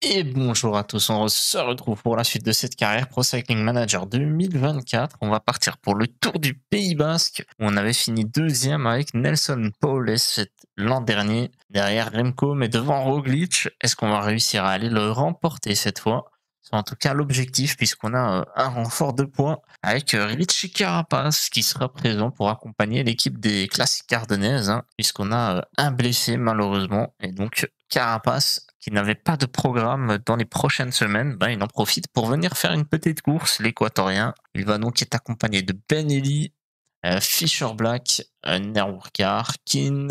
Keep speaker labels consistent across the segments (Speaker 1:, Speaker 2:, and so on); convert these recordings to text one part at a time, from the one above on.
Speaker 1: Et bonjour à tous, on se retrouve pour la suite de cette carrière Pro Cycling Manager 2024. On va partir pour le tour du Pays Basque. Où on avait fini deuxième avec Nelson Paules l'an dernier, derrière Remco, mais devant Roglic. Est-ce qu'on va réussir à aller le remporter cette fois C'est en tout cas l'objectif puisqu'on a euh, un renfort de points avec euh, Richie Carapace qui sera présent pour accompagner l'équipe des classiques ardennaises hein, puisqu'on a euh, un blessé malheureusement et donc Carapace qui n'avait pas de programme dans les prochaines semaines, ben, il en profite pour venir faire une petite course, l'équatorien. Il va donc être accompagné de Ben Eli, euh, Fisher Black, euh, Nerwurkar, Kin,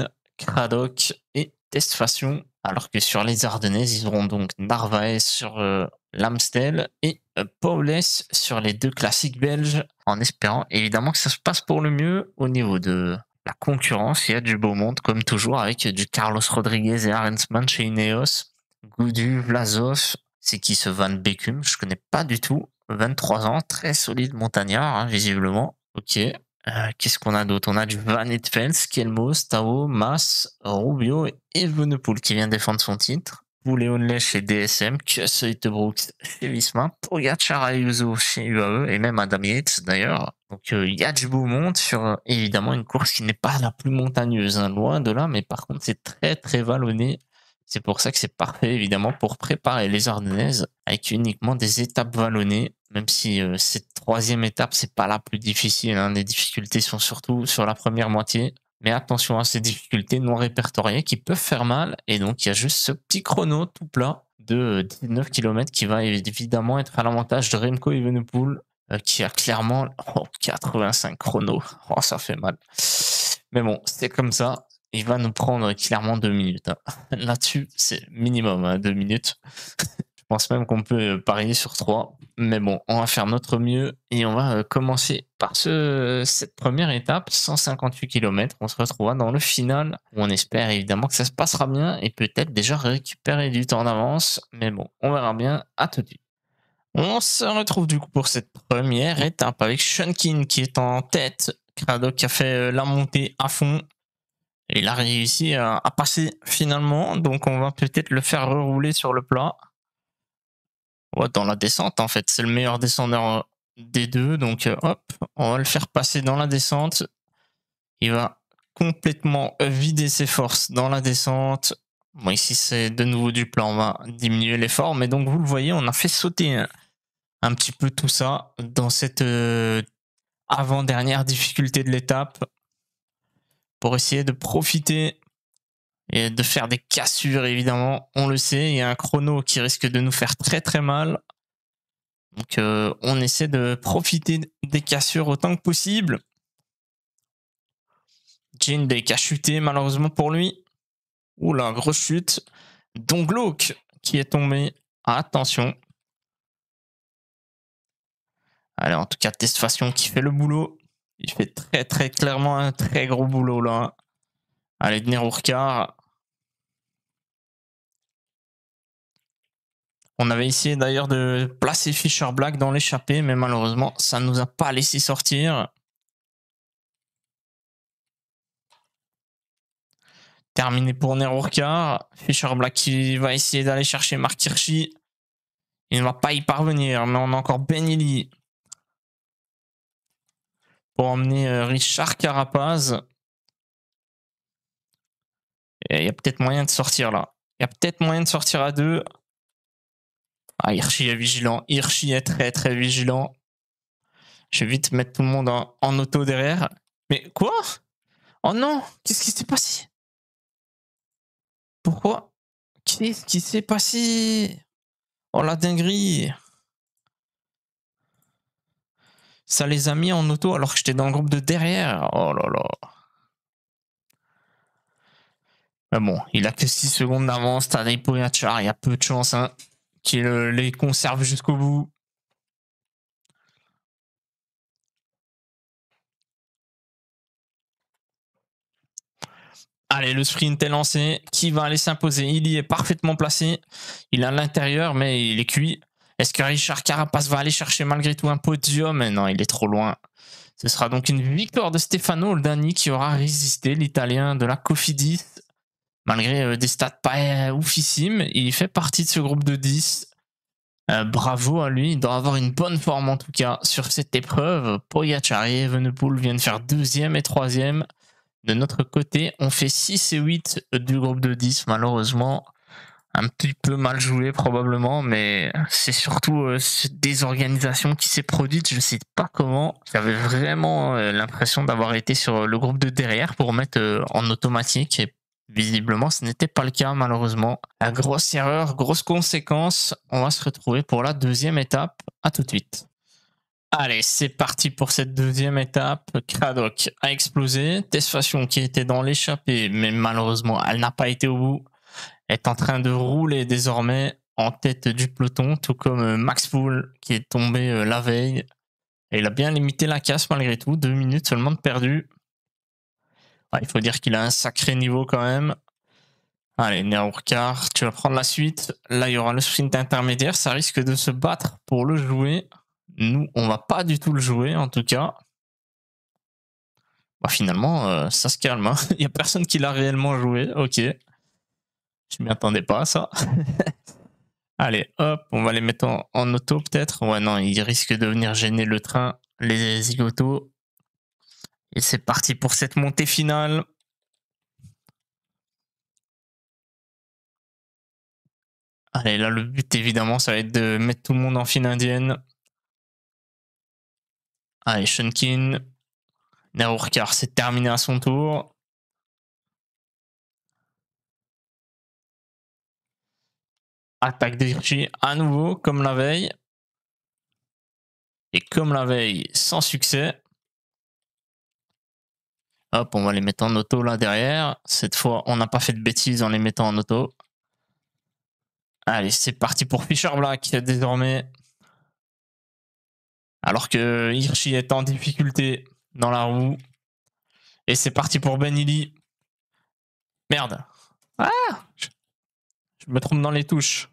Speaker 1: et Testfashion. Alors que sur les Ardennaises, ils auront donc Narvaez sur euh, l'Amstel et euh, Paules sur les deux classiques belges, en espérant évidemment que ça se passe pour le mieux au niveau de la concurrence. Il y a du beau monde, comme toujours, avec du Carlos Rodriguez et Arensman chez Ineos. Goudu, Vlasov, c'est qui ce Van Beckum Je connais pas du tout. 23 ans, très solide montagnard, hein, visiblement. Ok. Euh, qu'est-ce qu'on a d'autre On a du Van Etfels, Kelmo, Mas, Rubio et Venepool qui vient défendre son titre. Léon Lech chez DSM, Kussel Brooks chez Visma, Pogacar chez UAE et même Adam Yates d'ailleurs. Donc euh, monde sur évidemment une course qui n'est pas la plus montagneuse, hein, loin de là, mais par contre c'est très très vallonné c'est pour ça que c'est parfait, évidemment, pour préparer les Ardennaises avec uniquement des étapes vallonnées, même si euh, cette troisième étape, c'est pas la plus difficile. Hein. Les difficultés sont surtout sur la première moitié. Mais attention à ces difficultés non répertoriées qui peuvent faire mal. Et donc, il y a juste ce petit chrono tout plat de 19 euh, km qui va évidemment être à l'avantage de Remco Evenepoel euh, qui a clairement 85 chronos. Oh, ça fait mal. Mais bon, c'est comme ça il va nous prendre clairement deux minutes. Hein. Là-dessus, c'est minimum hein, deux minutes. Je pense même qu'on peut euh, parier sur trois. Mais bon, on va faire notre mieux et on va euh, commencer par cette première étape, 158 km. On se retrouvera dans le final. On espère évidemment que ça se passera bien et peut-être déjà récupérer du temps avance, Mais bon, on verra bien. À tout de suite. On se retrouve du coup pour cette première étape avec Shunkin qui est en tête. Crado qui a fait euh, la montée à fond il a réussi à, passer finalement, donc on va peut-être le faire rerouler sur le plat. dans la descente en fait, c'est le meilleur descendeur euh, des deux, donc euh, hop, on va le faire passer dans la descente. Il va complètement vider ses forces dans la descente. Bon, ici c'est de nouveau du plat, on va diminuer l'effort, mais donc vous le voyez, on a fait sauter un petit peu tout ça dans cette euh, avant-dernière difficulté de l'étape pour essayer de profiter et de faire des cassures, évidemment. On le sait, il y a un chrono qui risque de nous faire très très mal. Donc euh, on essaie de profiter des cassures autant que possible. Jin qui a chuté malheureusement pour lui. Oula, grosse chute. Donglook qui est tombé. Attention.
Speaker 2: Alors en tout cas, Testfation qui fait le boulot. Il fait très
Speaker 1: très clairement un très gros boulot là. Allez, de Nerurkar. On avait essayé d'ailleurs de placer Fisher Black dans l'échappée, mais malheureusement, ça ne nous a pas laissé sortir. Terminé pour Nerurkar. Fisher Black qui va essayer d'aller chercher Mark Il ne va pas y parvenir, mais on a encore Ben pour emmener euh, Richard Carapaz. Il y a peut-être moyen de sortir là. Il y a peut-être moyen de sortir à deux. Ah, Hirschi est vigilant. Hirschi est très très vigilant. Je vais vite mettre tout le monde en, en auto derrière. Mais quoi Oh non Qu'est-ce qui s'est passé
Speaker 2: Pourquoi Qu'est-ce qui s'est passé Oh la dinguerie ça les
Speaker 1: a mis en auto alors que j'étais dans le groupe de derrière. Oh là là. Mais bon, il a que 6 secondes d'avance. Tadej Pogacar, il y a peu de chance hein,
Speaker 2: qu'il euh, les conserve jusqu'au bout.
Speaker 1: Allez, le sprint est lancé. Qui va aller s'imposer Il y est parfaitement placé. Il a l'intérieur, mais il est cuit. Est-ce que Richard Carapace va aller chercher malgré tout un podium eh non, il est trop loin. Ce sera donc une victoire de Stefano Oldani qui aura résisté l'Italien de la Cofidis. Malgré euh, des stats pas euh, oufissimes, il fait partie de ce groupe de 10. Euh, bravo à lui, il doit avoir une bonne forme en tout cas sur cette épreuve. Pogacari et Venepool viennent faire deuxième et troisième. De notre côté, on fait 6 et 8 du groupe de 10 malheureusement un petit peu mal joué probablement, mais c'est surtout euh, cette désorganisation qui s'est produite, je ne sais pas comment. J'avais vraiment euh, l'impression d'avoir été sur le groupe de derrière pour mettre euh, en automatique et visiblement ce n'était pas le cas malheureusement. La grosse erreur, grosse conséquence, on va se retrouver pour la deuxième étape. À tout de suite. Allez, c'est parti pour cette deuxième étape. Cradock a explosé. Tesfation qui était dans l'échappée, mais malheureusement, elle n'a pas été au bout est en train de rouler désormais en tête du peloton, tout comme euh, Max poule, qui est tombé euh, la veille. Et il a bien limité la casse malgré tout, deux minutes seulement de perdu. il faut dire qu'il a un sacré niveau quand même. Allez, Néaourkar, tu vas prendre la suite. Là, il y aura le sprint intermédiaire. Ça risque de se battre pour le jouer. Nous, on va pas du tout le jouer, en tout cas. Bah, finalement, euh, ça se calme. Hein. Il n'y a personne qui l'a réellement joué. Ok. Je m'y attendais pas à ça. Allez, hop, on va les mettre en, auto peut-être. Ouais, non, ils risquent de venir gêner le train, les
Speaker 2: zigotos. Et c'est parti pour cette montée finale. Allez, là, le but, évidemment, ça va être de mettre tout le monde en fin indienne. Allez, Shunkin. Naurkar, c'est terminé à son tour. Attaque d'Hirschi à nouveau, comme la veille. Et comme la veille, sans
Speaker 1: succès. Hop, on va les mettre en auto là derrière. Cette fois, on n'a pas fait de bêtises en les mettant en auto. Allez, c'est parti pour Fisher Black désormais. Alors que Hirschi est en difficulté dans la roue. Et c'est parti pour Benili.
Speaker 2: Merde. Ah je me trompe dans les touches.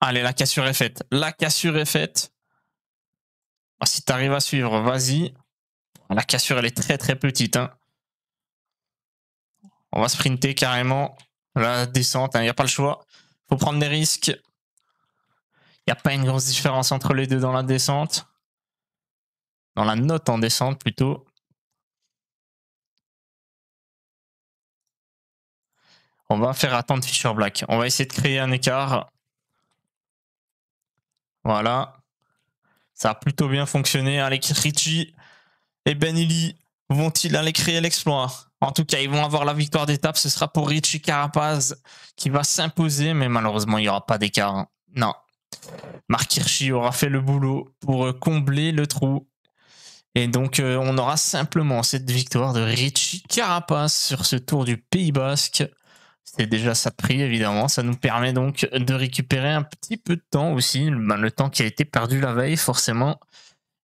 Speaker 2: Allez, la cassure est faite. La cassure est faite.
Speaker 1: Ah, si tu arrives à suivre, vas-y. La cassure, elle est très très petite. Hein. On va sprinter carrément. La descente, il hein. n'y a pas le choix. faut prendre des risques. Il n'y a pas une grosse différence entre les deux dans la descente.
Speaker 2: Dans la note en descente plutôt. On va faire attendre Fisher Black. On va essayer de créer un écart. Voilà. Ça a plutôt
Speaker 1: bien fonctionné. Richie. Richie et Benili vont-ils aller créer l'exploit En tout cas, ils vont avoir la victoire d'étape. Ce sera pour Richie Carapaz qui va s'imposer, mais malheureusement, il n'y aura pas d'écart. Non. Marc Hirschi aura fait le boulot pour euh, combler le trou. Et donc, euh, on aura simplement cette victoire de Richie Carapace sur ce tour du Pays Basque. C'est déjà ça pris prix, évidemment. Ça nous permet donc de récupérer un petit peu de temps aussi, ben, le temps qui a été perdu la veille, forcément.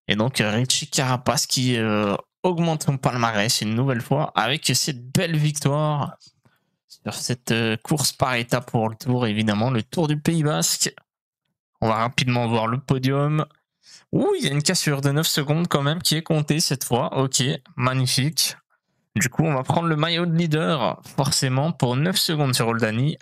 Speaker 1: Et donc, euh, Richie Carapace qui euh, augmente son palmarès une nouvelle fois avec cette belle victoire sur cette euh, course par étapes pour le tour, évidemment, le tour du Pays Basque. On va rapidement voir le podium. Ouh, il y a une cassure de 9 secondes quand même qui est comptée cette fois. Ok, magnifique. Du coup, on va prendre le maillot de leader, forcément, pour 9 secondes sur Oldani,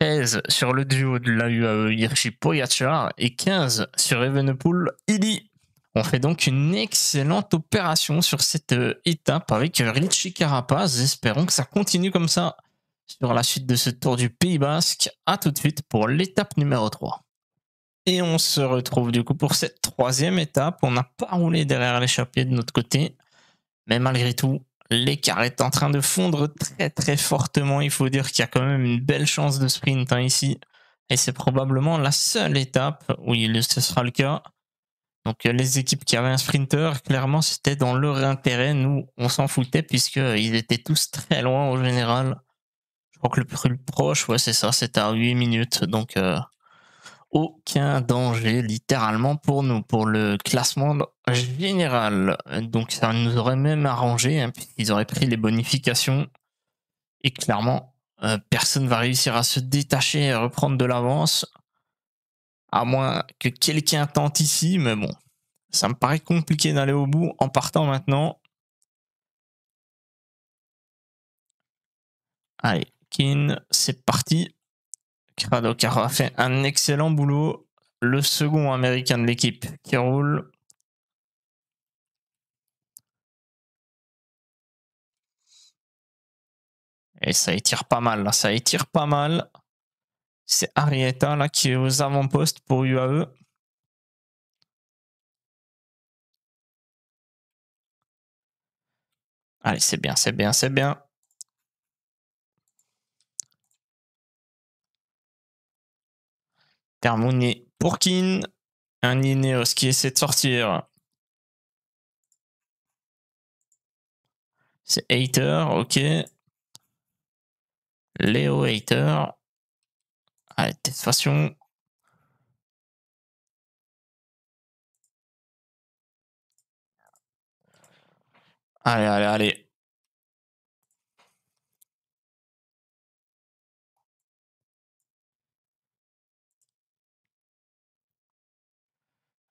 Speaker 1: 13 sur le duo de la UAE Hirschi Poyachar et 15 sur Evenepoel Ili. On fait donc une excellente opération sur cette euh, étape avec Richie Carapaz. Espérons que ça continue comme ça sur la suite de ce tour du Pays Basque. A tout de suite pour l'étape numéro 3. Et on se retrouve du coup pour cette troisième étape. On n'a pas roulé derrière l'échappée de notre côté. Mais malgré tout, L'écart est en train de fondre très très fortement. Il faut dire qu'il y a quand même une belle chance de sprint hein, ici. Et c'est probablement la seule étape où il, ce sera le cas. Donc euh, les équipes qui avaient un sprinter, clairement, c'était dans leur intérêt. Nous, on s'en foutait puisqu'ils étaient tous très loin au général. Je crois que le plus proche, ouais, c'est ça, c'était à 8 minutes. Donc euh, aucun danger littéralement pour nous, pour le classement général. Donc ça nous aurait même arrangé, ils hein, puisqu'ils auraient pris les bonifications. Et clairement, euh, personne va réussir à se détacher et reprendre de l'avance. À moins que quelqu'un tente ici, mais bon, ça
Speaker 2: me paraît compliqué d'aller au bout en partant maintenant. Allez, Kin, c'est parti. Rado qui a fait un excellent boulot. Le second américain de l'équipe qui roule. Et ça étire pas mal, là. ça étire pas mal. C'est Arietta là qui est aux avant-postes pour UAE. Allez, c'est bien, c'est bien, c'est bien. pour Pourkin, Un Ineos qui essaie de sortir. C'est Hater, ok. Léo Hater. Allez, façon. Allez, allez, allez.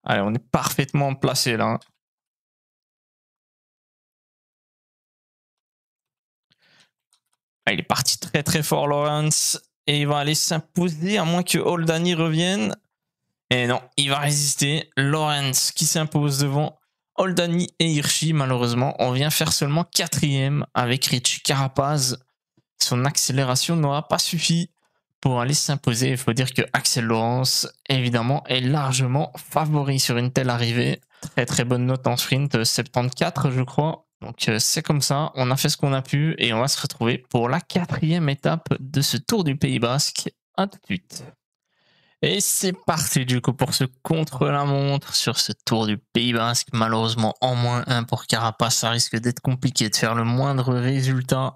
Speaker 2: Allez, on est parfaitement placé là. Hein. Ah, il est parti très très fort, Lawrence. Et il va aller s'imposer, à
Speaker 1: moins que Oldani revienne. Et non, il va résister. Lawrence qui s'impose devant Oldani et Hirschi, malheureusement. On vient faire seulement quatrième avec Richie Carapaz. Son accélération n'aura pas suffi pour aller s'imposer. Il faut dire que Axel Laurence, évidemment, est largement favori sur une telle arrivée. Très très bonne note en sprint, 74 euh, je crois. Donc euh, c'est comme ça, on a fait ce qu'on a pu et on va se retrouver pour la quatrième étape de ce Tour du Pays Basque. A tout de suite. Et c'est parti du coup pour ce contre-la-montre sur ce Tour du Pays Basque. Malheureusement en moins un pour Carapace, ça risque d'être compliqué de faire le moindre résultat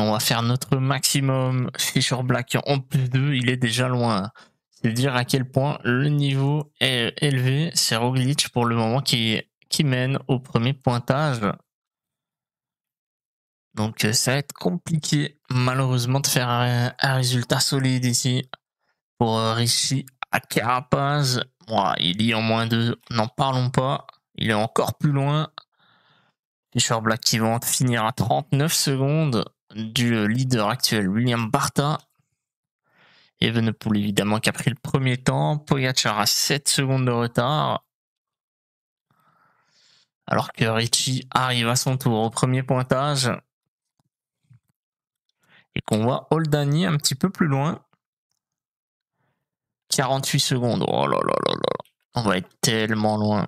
Speaker 1: on va faire notre maximum. Fisher Black en plus 2, il est déjà loin. C'est dire à quel point le niveau est élevé. C'est glitch pour le moment qui, qui mène au premier pointage. Donc euh, ça va être compliqué malheureusement de faire un, résultat solide ici pour euh, Richie à Carapaz. Moi, il y en moins deux, n'en parlons pas. Il est encore plus loin. Fisher Black qui va finir à 39 secondes du euh, leader actuel William Barta. Evenepoel évidemment qui a pris le premier temps. Pogacar a 7 secondes de retard. Alors que Richie arrive à son tour au premier pointage. Et qu'on voit Oldani un petit peu plus loin. 48 secondes. Oh là là là là. On va être tellement loin.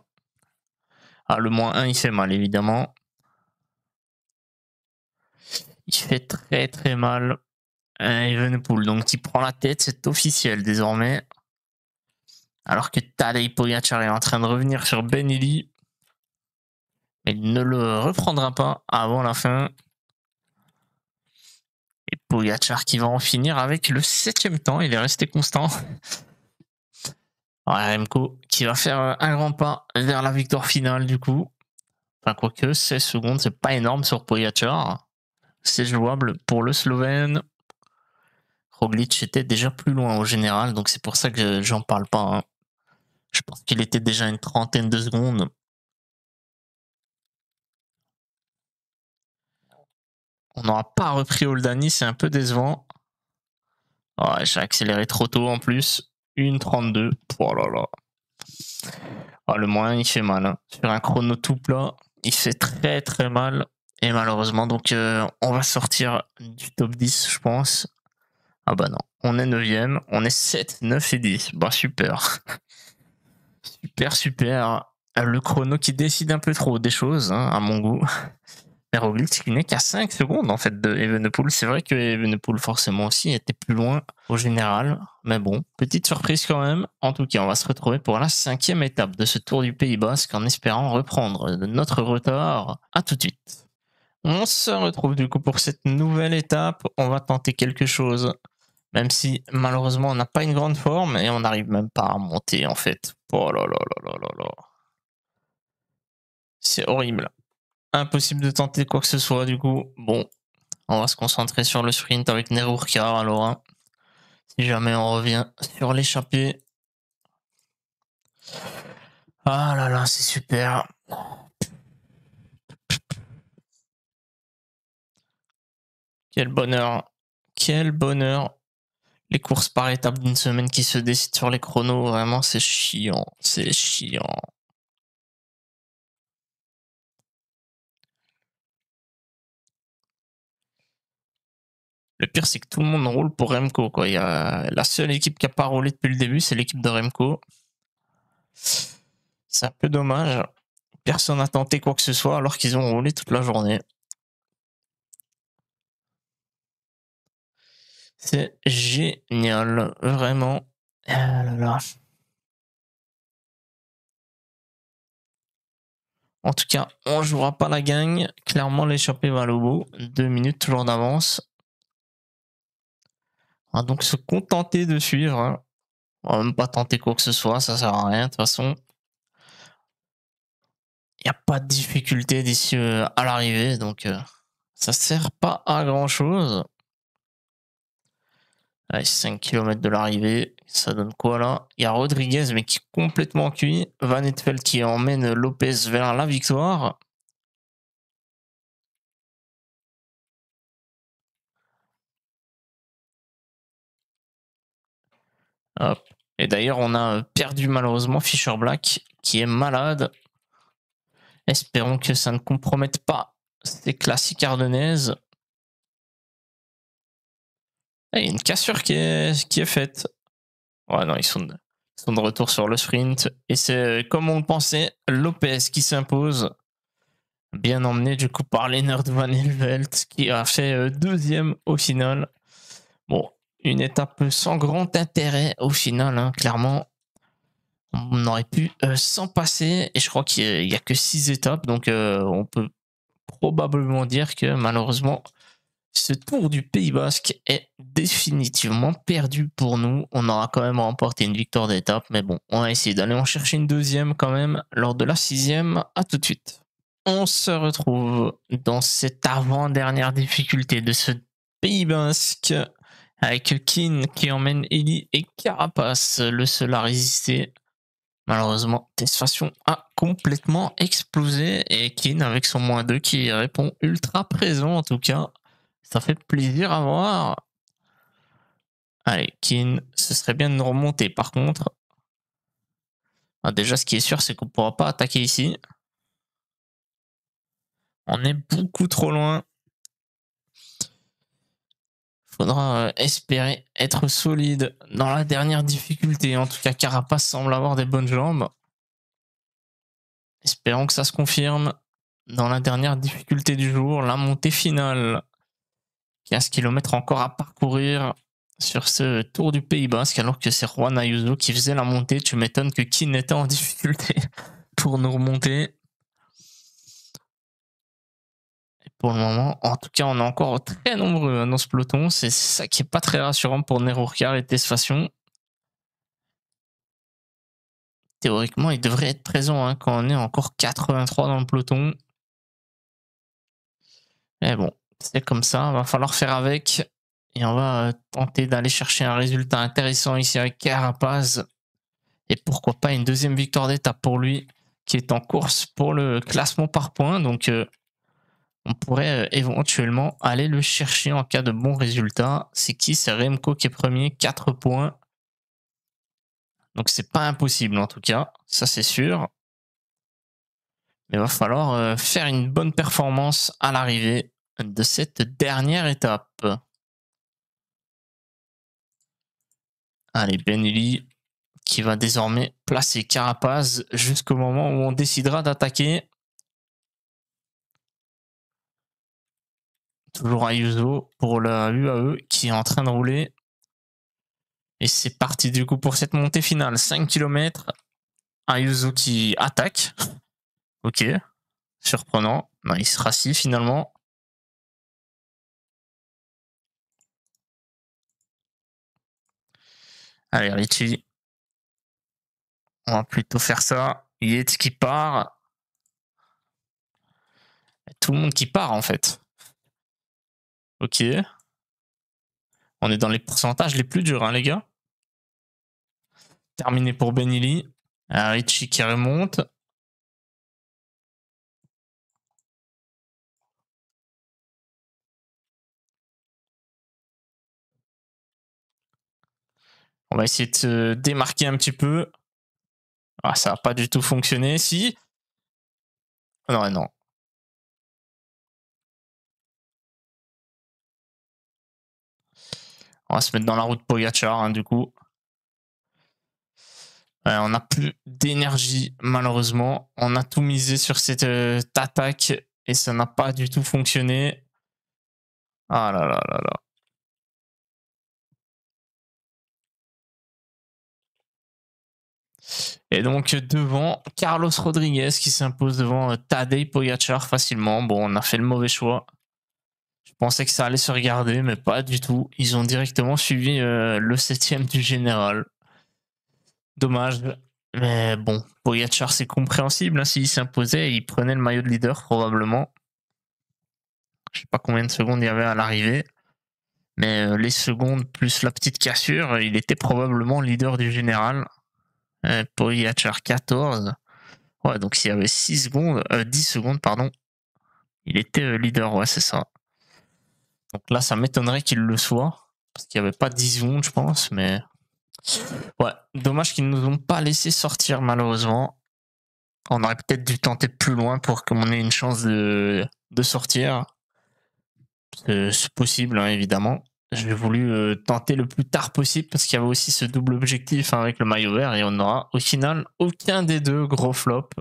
Speaker 1: Ah, le moins 1, il fait mal, évidemment. Il fait très très mal à euh, Evenpool. Donc il prend la tête, c'est officiel désormais. Alors que Tadej Pogacar est en train de revenir sur Benelli. Il ne le reprendra pas avant la fin. Et Pogacar qui va en finir avec le septième temps. Il est resté constant. Ouais, Remco qui va faire un grand pas vers la victoire finale du coup. Enfin, quoique 16 secondes, c'est pas énorme sur Pogacar c'est jouable pour le Slovène. Roglic était déjà plus loin au général, donc c'est pour ça que j'en parle pas. Hein. Je pense qu'il était déjà une trentaine de secondes.
Speaker 2: On n'aura pas repris Oldani, c'est un peu décevant. Oh, j'ai accéléré trop
Speaker 1: tôt en plus. 32. Oh là là. Oh, le moyen, il fait mal. Hein. Sur un chrono tout plat, il fait très très mal. Et malheureusement, donc euh, on va sortir du top 10, je pense. Ah bah non, on est 9ème, on est 7, 9 et 10. Bah super. super, super. Le chrono qui décide un peu trop des choses, hein, à mon goût. Roglic qui n'est qu'à 5 secondes en fait de Evenepoel. C'est vrai que Evenepoel forcément aussi était plus loin au général. Mais bon, petite surprise quand même. En tout cas, on va se retrouver pour la cinquième étape de ce Tour du Pays Basque en espérant reprendre notre retard. À tout de suite. On se retrouve du coup pour cette nouvelle étape. On va tenter quelque chose. Même si malheureusement on n'a pas une grande forme et on n'arrive même pas à monter en fait. Oh là là là là là là. C'est horrible. Impossible de tenter quoi que ce soit du coup. Bon, on va se concentrer sur le sprint avec Nerurka alors. Hein. Si jamais on revient sur l'échappée. Ah là là, c'est
Speaker 2: super. Quel bonheur. Quel bonheur. Les courses par étapes d'une semaine qui se décident sur les chronos, vraiment, c'est chiant. C'est chiant. Le pire, c'est que tout le monde roule pour Remco. Quoi. Il y La seule équipe
Speaker 1: qui n'a pas roulé depuis le début, c'est l'équipe de Remco. C'est un peu dommage. Personne n'a tenté quoi que ce soit alors qu'ils ont roulé toute la journée.
Speaker 2: C'est génial, vraiment. Ah en tout cas, on jouera pas la gang. Clairement, l'échappée va le bout. Deux
Speaker 1: minutes toujours d'avance. On ah, va donc se contenter de suivre. Hein. On va même pas tenter quoi que ce soit, ça sert à rien de toute façon. Il n'y a pas de difficulté d'ici euh, à l'arrivée, donc euh, ça sert pas à grand chose. 5 km de l'arrivée. Ça donne quoi là Il y a Rodriguez, mais qui est complètement cuit. Van Etfeld qui emmène
Speaker 2: Lopez vers la victoire. Et d'ailleurs, on a euh, perdu malheureusement Fischer Black qui est malade.
Speaker 1: Espérons que ça ne compromette pas ces classiques ardennaises il eh, une cassure qui est, faite. Ouais, non, ils sont, sont de retour sur le sprint. Et c'est, comme on le pensait, Lopez qui s'impose. Bien emmené du coup par Leonard Van Hilveldt qui a fait euh, deuxième au final. Bon, une étape sans grand intérêt au final, hein, clairement. On aurait pu euh, s'en passer et je crois qu'il n'y a, que six étapes, donc euh, on peut probablement dire que malheureusement, ce tour du Pays Basque est définitivement perdu pour nous. On aura quand même remporté une victoire d'étape, mais bon, on va essayer d'aller en chercher une deuxième quand même lors de la sixième. À tout de suite. On se retrouve dans cette avant-dernière difficulté de ce Pays Basque avec Kin qui emmène Ellie et Carapace. Le seul à résister. Malheureusement, Tesfation a complètement explosé et Kin avec son moins 2 qui répond ultra présent en tout cas. Ça fait plaisir à voir. Allez, Kin, ce serait bien de nous remonter par contre. Ah, déjà, ce qui est sûr, c'est qu'on ne pourra pas attaquer ici. On est beaucoup trop loin. Faudra euh, espérer être solide dans la dernière difficulté. En tout cas, Carapace semble avoir des bonnes jambes. Espérons que ça se confirme dans la dernière difficulté du jour, la montée finale. 15 km encore à parcourir sur ce tour du Pays Basque, alors que c'est Juan Ayuso qui faisait la montée. Tu m'étonnes que qui n'était en difficulté pour nous remonter. pour le moment, en tout cas, on est encore très nombreux hein, dans ce peloton. C'est ça qui n'est pas très rassurant pour Nero et Tesfation.
Speaker 2: Théoriquement, il devrait être présent hein, quand on est encore 83 dans le peloton. Mais bon, c'est
Speaker 1: comme ça, va falloir faire avec. Et on va euh, tenter d'aller chercher un résultat intéressant ici avec Carapaz. Et pourquoi pas une deuxième victoire d'étape pour lui, qui est en course pour le classement par points. Donc euh, on pourrait euh, éventuellement aller le chercher en cas de bon résultat. C'est qui C'est Remco qui est premier, 4 points. Donc c'est pas impossible en tout cas, ça c'est sûr. Mais il va falloir faire une bonne performance à l'arrivée de cette dernière étape. Allez, Benelli qui va désormais placer Carapaz jusqu'au moment où on décidera d'attaquer. Toujours Ayuso pour la UAE qui est en train de rouler. Et c'est parti du coup pour cette montée finale. 5 km. Ayuso qui attaque.
Speaker 2: Ok. Surprenant. il sera si finalement. Allez, Richie. On va plutôt faire ça. Yates qui part. Tout le monde qui part, en fait. Ok. On est dans les pourcentages les plus durs, hein, les gars. Terminé pour Benili. Richie qui remonte. On va essayer de se démarquer un petit peu. Ah, ça n'a pas du tout fonctionné. Si. Non, non. On va se mettre dans la route Pogachar, hein, du coup.
Speaker 1: Euh, on n'a plus d'énergie, malheureusement. On a
Speaker 2: tout misé sur cette euh, attaque et ça n'a pas du tout fonctionné. Ah là là là là. Et donc devant Carlos Rodriguez
Speaker 1: qui s'impose devant euh, Tadej Pogacar facilement. Bon, on a fait le mauvais choix. Je pensais que ça allait se regarder, mais pas du tout. Ils ont directement suivi euh, le septième du général. Dommage. Mais bon, Pogacar, c'est compréhensible. Hein. S'il s'imposait, il prenait le maillot de leader probablement. Je sais pas combien de secondes il y avait à l'arrivée. Mais euh, les secondes plus la petite cassure, il était probablement leader du général. Euh, pour Pogacar 14. Ouais, donc s'il y avait 6 secondes, 10 euh, secondes, pardon, il était euh, leader, ouais, c'est ça. Donc là, ça m'étonnerait qu'il le soit, parce qu'il n'y avait pas 10 secondes, je pense, mais. Ouais, dommage qu'ils ne nous ont pas laissé sortir, malheureusement. On aurait peut-être dû tenter plus loin pour qu'on ait une chance de, sortir. C'est possible, hein, évidemment j'ai voulu euh, tenter le plus tard possible parce qu'il y avait aussi ce double objectif hein, avec le maillot vert et on n'aura au final aucun des deux gros flops.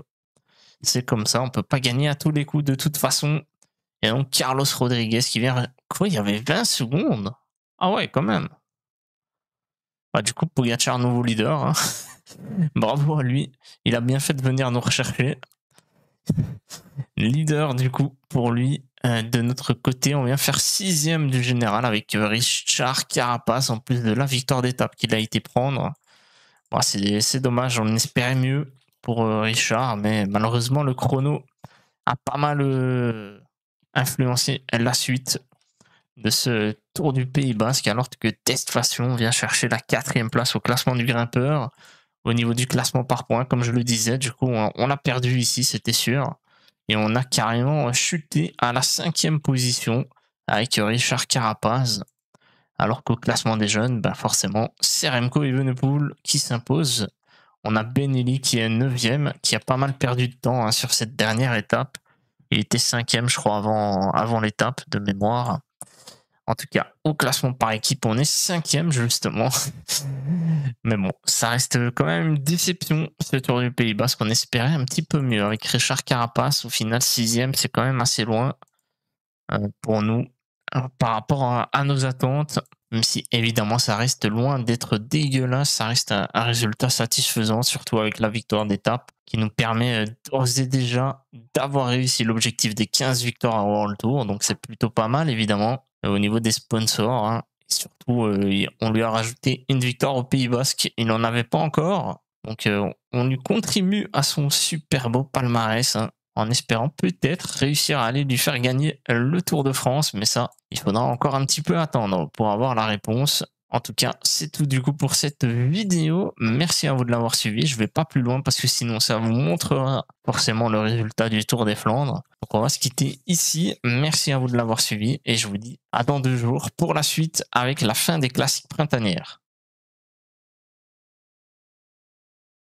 Speaker 1: C'est comme ça, on peut pas gagner à tous les coups de toute façon. Et donc Carlos Rodriguez qui vient. Quoi, il y avait 20 secondes Ah ouais, quand même. Bah, du coup, Pogacar, nouveau leader. Hein. Bravo à lui. Il a bien fait de venir nous rechercher. leader, du coup, pour lui. Euh, de notre côté, on vient faire sixième du général avec euh, Richard Carapace, en plus de la victoire d'étape qu'il a été prendre. c'est dommage, on espérait mieux pour euh, Richard, mais malheureusement, le chrono a pas mal influencé la suite de ce Tour du Pays Basque, alors que Fashion vient chercher la quatrième place au classement du grimpeur, au niveau du classement par points, comme je le disais, du coup, on, a perdu ici, c'était sûr et on a carrément chuté à la cinquième position avec Richard Carapaz. Alors qu'au classement des jeunes, bah, forcément, c'est Remco Evenepoel qui s'impose. On a Benelli qui est 9 qui a pas mal perdu de temps hein, sur cette dernière étape. Il était cinquième, je crois, avant, avant l'étape de mémoire. En tout cas, au classement par équipe, on est cinquième justement. Mais bon, ça reste quand même une déception ce tour du Pays bas On espérait un petit peu mieux avec Richard Carapace. Au final, sixième, c'est quand même assez loin euh, pour nous euh, par rapport à, nos attentes. Même si évidemment, ça reste loin d'être dégueulasse, ça reste un, résultat satisfaisant, surtout avec la victoire d'étape qui nous permet euh, d'ores et déjà d'avoir réussi l'objectif des 15 victoires à World Tour. Donc c'est plutôt pas mal évidemment. Euh, au niveau des sponsors. Hein, et surtout, euh, on lui a rajouté une victoire au Pays Basque. Il n'en avait pas encore. Donc, euh, on lui contribue à son super beau palmarès. Hein, en espérant peut-être réussir à aller lui faire gagner le Tour de France, mais ça, il faudra encore un petit peu attendre pour avoir la réponse. En tout cas, c'est tout du coup pour cette vidéo. Merci à vous de l'avoir suivi. Je vais pas plus loin parce que sinon ça vous montrera forcément le résultat du Tour des Flandres. Donc on va se quitter ici. Merci à vous de l'avoir suivi et je vous dis
Speaker 2: à dans deux jours pour la suite avec la fin des classiques printanières.